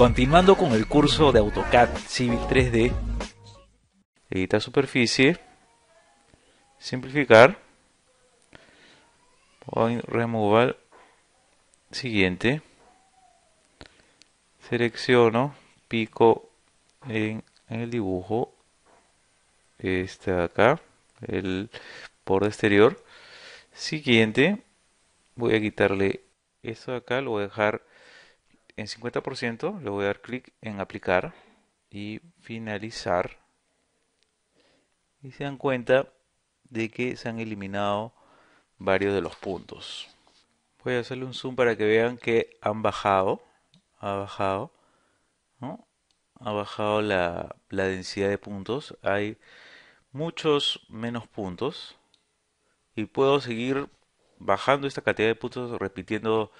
Continuando con el curso de AutoCAD Civil 3D, editar superficie, simplificar, point removal, siguiente, selecciono, pico en, el dibujo, este de acá, el borde exterior, siguiente, voy a quitarle esto de acá, lo voy a dejar en 50% le voy a dar clic en aplicar y finalizar. Y se dan cuenta de que se han eliminado varios de los puntos. Voy a hacerle un zoom para que vean que han bajado. Ha bajado. Ha bajado la densidad de puntos. Hay muchos menos puntos. Y puedo seguir bajando esta cantidad de puntos repitiendo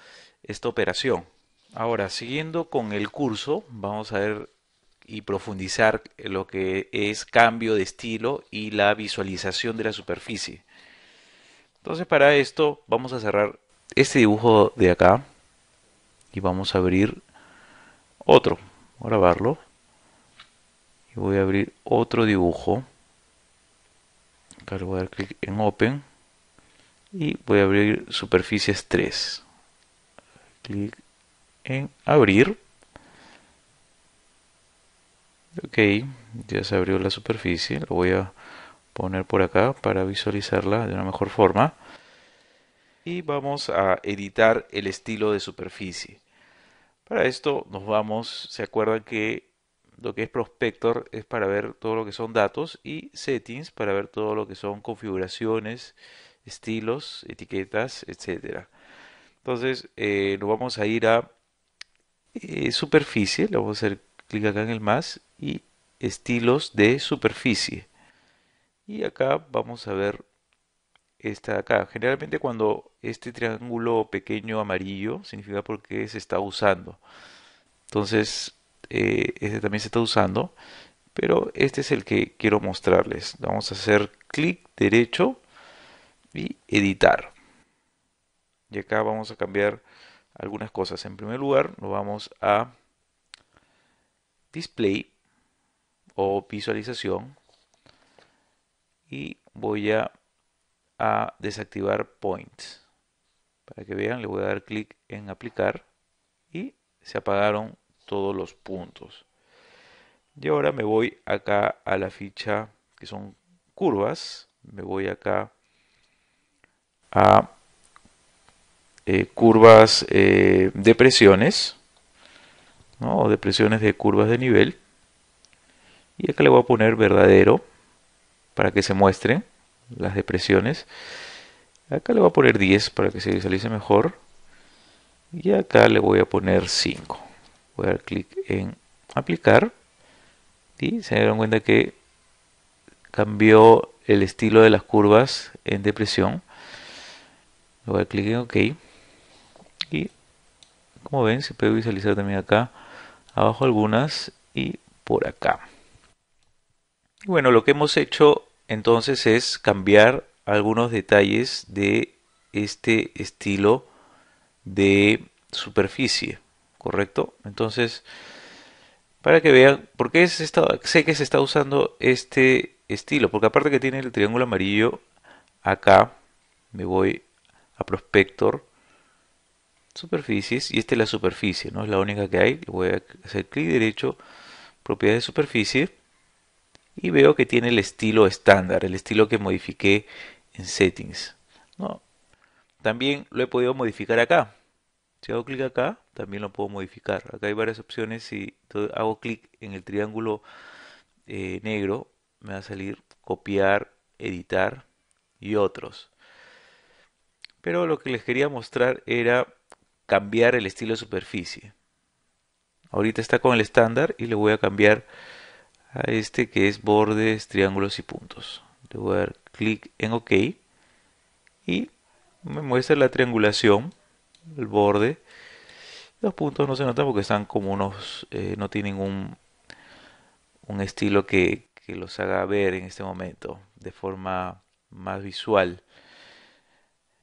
esta operación. Ahora, siguiendo con el curso, vamos a ver y profundizar lo que es cambio de estilo y la visualización de la superficie. Entonces para esto vamos a cerrar este dibujo de acá y vamos a abrir otro. Voy a grabarlo y voy a abrir otro dibujo. Acá le voy a dar clic en Open y voy a abrir superficies 3. Clic en abrir. Ok, ya se abrió la superficie. Lo voy a poner por acá para visualizarla de una mejor forma. Y vamos a editar el estilo de superficie. Para esto nos vamos, se acuerdan que lo que es Prospector es para ver todo lo que son datos y Settings para ver todo lo que son configuraciones, estilos, etiquetas, etcétera. Entonces eh, nos vamos a ir a eh, superficie, le vamos a hacer clic acá en el más y estilos de superficie. Y acá vamos a ver esta de acá. Generalmente cuando este triángulo pequeño amarillo significa porque se está usando. Entonces, eh, este también se está usando, pero este es el que quiero mostrarles. Vamos a hacer clic derecho y editar. Y acá vamos a cambiar algunas cosas. En primer lugar, nos vamos a display o visualización y voy a, a desactivar points. Para que vean, le voy a dar clic en aplicar y se apagaron todos los puntos. Y ahora me voy acá a la ficha que son curvas. Me voy acá a eh, curvas depresiones eh, de presiones, o depresiones de curvas de nivel. Y acá le voy a poner verdadero para que se muestren las depresiones. Acá le voy a poner 10 para que se visualice mejor. Y acá le voy a poner 5. Voy a dar clic en aplicar. Y se dan cuenta que cambió el estilo de las curvas en depresión. voy a dar clic en OK. Y Como ven, se puede visualizar también acá, abajo algunas y por acá. Y bueno, lo que hemos hecho entonces es cambiar algunos detalles de este estilo de superficie, ¿correcto? Entonces, para que vean por qué sé que se está usando este estilo, porque aparte que tiene el triángulo amarillo acá, me voy a Prospector superficies y esta es la superficie, no es la única que hay. voy a hacer clic derecho, propiedades de superficie y veo que tiene el estilo estándar, el estilo que modifiqué en settings. ¿no? También lo he podido modificar acá. Si hago clic acá, también lo puedo modificar. Acá hay varias opciones. Si hago clic en el triángulo eh, negro, me va a salir copiar, editar y otros. Pero lo que les quería mostrar era cambiar el estilo de superficie. Ahorita está con el estándar y le voy a cambiar a este que es bordes, triángulos y puntos. Le voy a dar clic en OK y me muestra la triangulación, el borde. Los puntos no se notan porque están como unos, eh, no tienen un, estilo que, que los haga ver en este momento de forma más visual.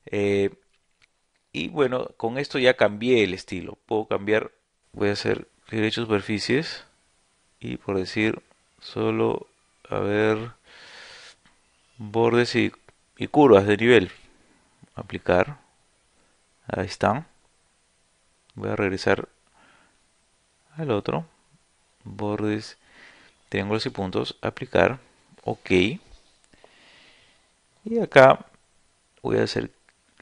Eh, y bueno, con esto ya cambié el estilo. Puedo cambiar, voy a hacer derecho superficies y por decir solo, a ver, bordes y, y curvas de nivel. Aplicar. Ahí están. Voy a regresar al otro. Bordes, triángulos y puntos. Aplicar. Ok. Y acá voy a hacer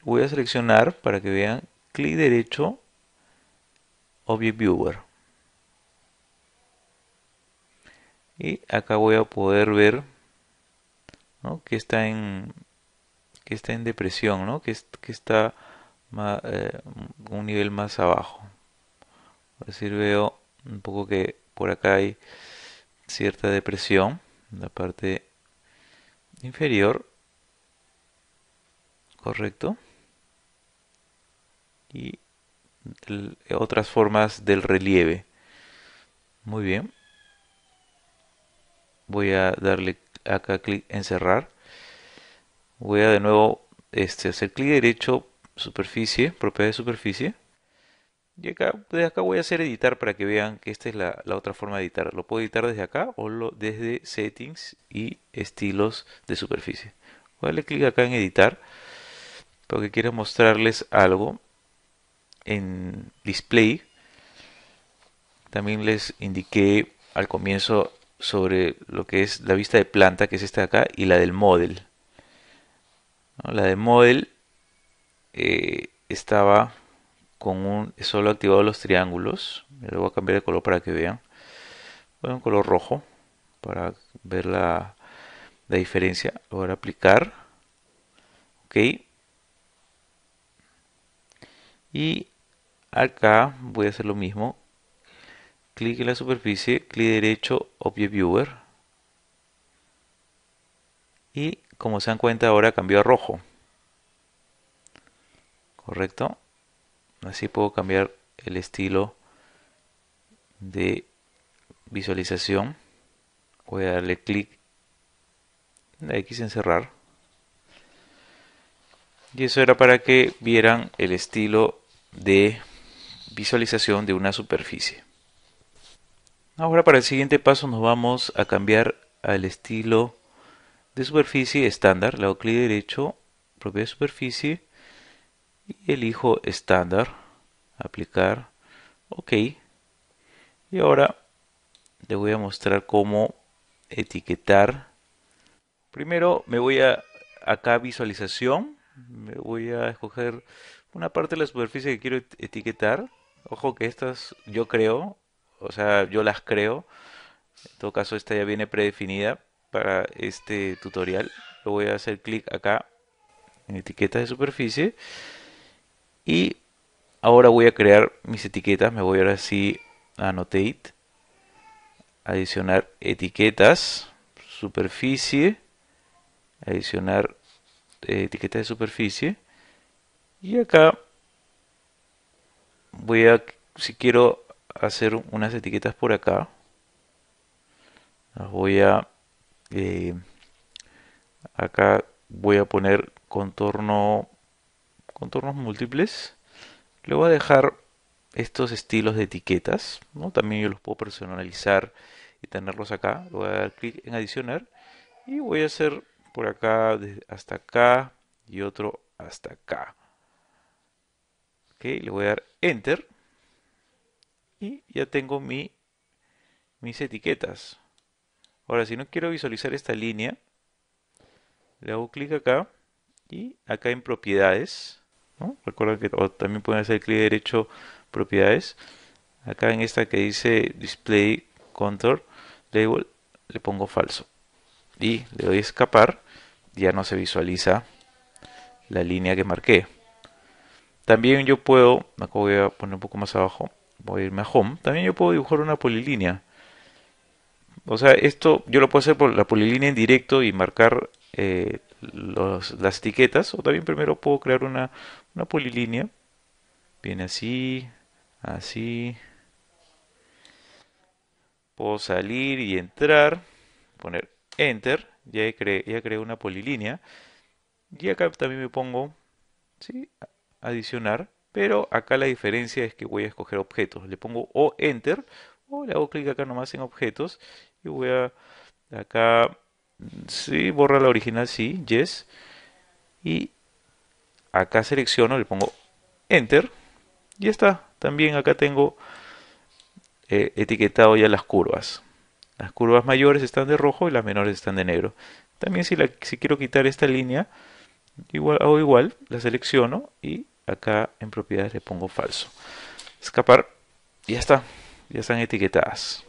voy a seleccionar para que vean clic derecho Object Viewer y acá voy a poder ver que está en que está en depresión que, está eh, un nivel más abajo es decir veo un poco que por acá hay cierta depresión en la parte inferior correcto y otras formas del relieve. Muy bien. Voy a darle acá clic en cerrar. Voy a de nuevo este, hacer clic derecho, superficie, propiedad de superficie. Y acá, voy a hacer editar para que vean que esta es la, otra forma de editar. Lo puedo editar desde acá o desde settings y estilos de superficie. Voy a darle clic acá en editar porque quiero mostrarles algo en display. También les indiqué al comienzo sobre lo que es la vista de planta, que es esta de acá, y la del model. La del model eh, estaba con un solo activado los triángulos. Le voy a cambiar de color para que vean. Voy a un color rojo para ver la, la diferencia. Ahora aplicar. Ok. Y Acá voy a hacer lo mismo. Clic en la superficie, clic derecho, Object Viewer. Y como se dan cuenta ahora cambió a rojo. ¿Correcto? Así puedo cambiar el estilo de visualización. Voy a darle clic X quise cerrar. Y eso era para que vieran el estilo de visualización de una superficie. Ahora para el siguiente paso nos vamos a cambiar al estilo de superficie estándar. Le hago clic derecho, propiedad de superficie y elijo estándar, aplicar, ok. Y ahora le voy a mostrar cómo etiquetar. Primero me voy a acá visualización, me voy a escoger una parte de la superficie que quiero etiquetar Ojo que estas yo creo, o sea, yo las creo. En todo caso, esta ya viene predefinida para este tutorial. lo voy a hacer clic acá en etiquetas de superficie. Y ahora voy a crear mis etiquetas. Me voy ahora sí a Annotate. Adicionar etiquetas. Superficie. Adicionar eh, etiquetas de superficie. Y acá voy a, si quiero hacer unas etiquetas por acá, las voy a, eh, acá voy a poner contorno, contornos múltiples. Le voy a dejar estos estilos de etiquetas, También yo los puedo personalizar y tenerlos acá. Le voy a dar clic en adicionar y voy a hacer por acá hasta acá y otro hasta acá ok, le voy a dar enter y ya tengo mis etiquetas ahora si no quiero visualizar esta línea le hago clic acá y acá en propiedades recuerda que también pueden hacer clic derecho propiedades acá en esta que dice display contour label le pongo falso y le doy escapar ya no se visualiza la línea que marqué también yo puedo, me voy a poner un poco más abajo, voy a irme a Home. También yo puedo dibujar una polilínea. O sea, esto yo lo puedo hacer por la polilínea en directo y marcar eh, las etiquetas. O también primero puedo crear una, una polilínea. Viene así, así. Puedo salir y entrar. Poner Enter. Ya creé, ya creé una polilínea. Y acá también me pongo... ¿sí? adicionar, pero acá la diferencia es que voy a escoger objetos. Le pongo o Enter o le hago clic acá nomás en objetos y voy a acá, mm, si borra la original, sí, yes. Y acá selecciono, le pongo Enter y está. También acá tengo eh, etiquetado ya las curvas. Las curvas mayores están de rojo y las menores están de negro. También si, la, si quiero quitar esta línea, igual hago igual, la selecciono y acá en propiedades le pongo falso. Escapar. ya está. Ya están etiquetadas.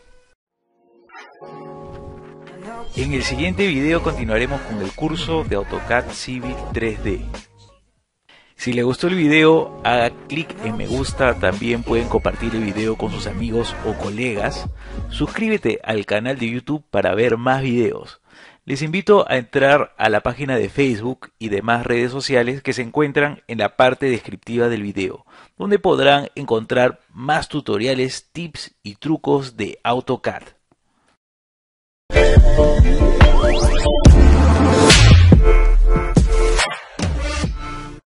En el siguiente video continuaremos con el curso de AutoCAD Civil 3D. Si les gustó el video, haga clic en me gusta, también pueden compartir el video con sus amigos o colegas. Suscríbete al canal de YouTube para ver más videos. Les invito a entrar a la página de Facebook y demás redes sociales que se encuentran en la parte descriptiva del video, donde podrán encontrar más tutoriales, tips y trucos de AutoCAD.